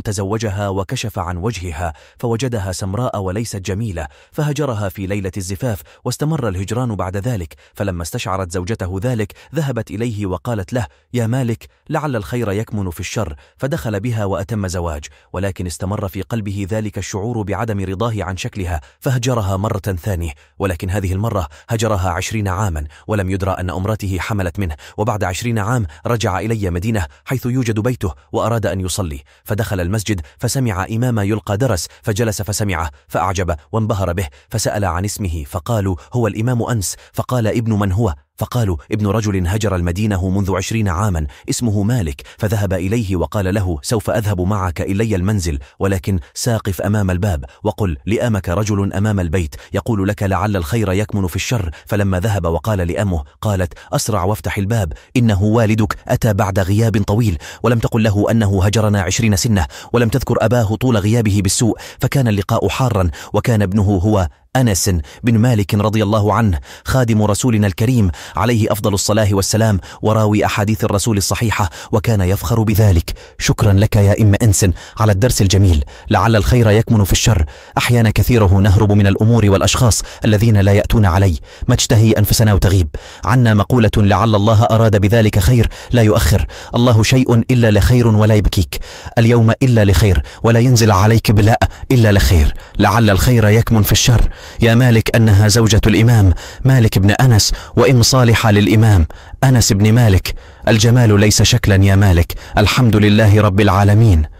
تزوجها وكشف عن وجهها فوجدها سمراء وليست جميلة فهجرها في ليلة الزفاف واستمر الهجران بعد ذلك فلما استشعرت زوجته ذلك ذهبت إليه وقالت له يا مالك لعل الخير يكمن في الشر فدخل بها وأتم زواج ولكن استمر في قلبه ذلك الشعور بعدم رضاه عن شكلها فهجرها مرة ثانية ولكن هذه المرة هجرها عشرين عاما ولم يدرى أن أمرته حملت منه وبعد عشرين عام رجع إلي مدينة حيث يوجد بيته وأراد أن يصلي فدخل المسجد فسمع إمام يلقى درس فجلس فسمعه فأعجب وانبهر به فسأل عن اسمه فقالوا هو الإمام أنس فقال ابن من هو فقالوا ابن رجل هجر المدينة منذ عشرين عاما اسمه مالك فذهب إليه وقال له سوف أذهب معك إلي المنزل ولكن ساقف أمام الباب وقل لأمك رجل أمام البيت يقول لك لعل الخير يكمن في الشر فلما ذهب وقال لأمه قالت أسرع وافتح الباب إنه والدك أتى بعد غياب طويل ولم تقل له أنه هجرنا عشرين سنة ولم تذكر أباه طول غيابه بالسوء فكان اللقاء حارا وكان ابنه هو أنس بن مالك رضي الله عنه خادم رسولنا الكريم عليه أفضل الصلاة والسلام وراوي أحاديث الرسول الصحيحة وكان يفخر بذلك شكرا لك يا إم أنس على الدرس الجميل لعل الخير يكمن في الشر أحيانا كثيره نهرب من الأمور والأشخاص الذين لا يأتون علي ما تشتهي أنفسنا وتغيب عنا مقولة لعل الله أراد بذلك خير لا يؤخر الله شيء إلا لخير ولا يبكيك اليوم إلا لخير ولا ينزل عليك بلاء إلا لخير لعل الخير يكمن في الشر يا مالك أنها زوجة الإمام مالك بن أنس وإم صالحة للإمام أنس بن مالك الجمال ليس شكلا يا مالك الحمد لله رب العالمين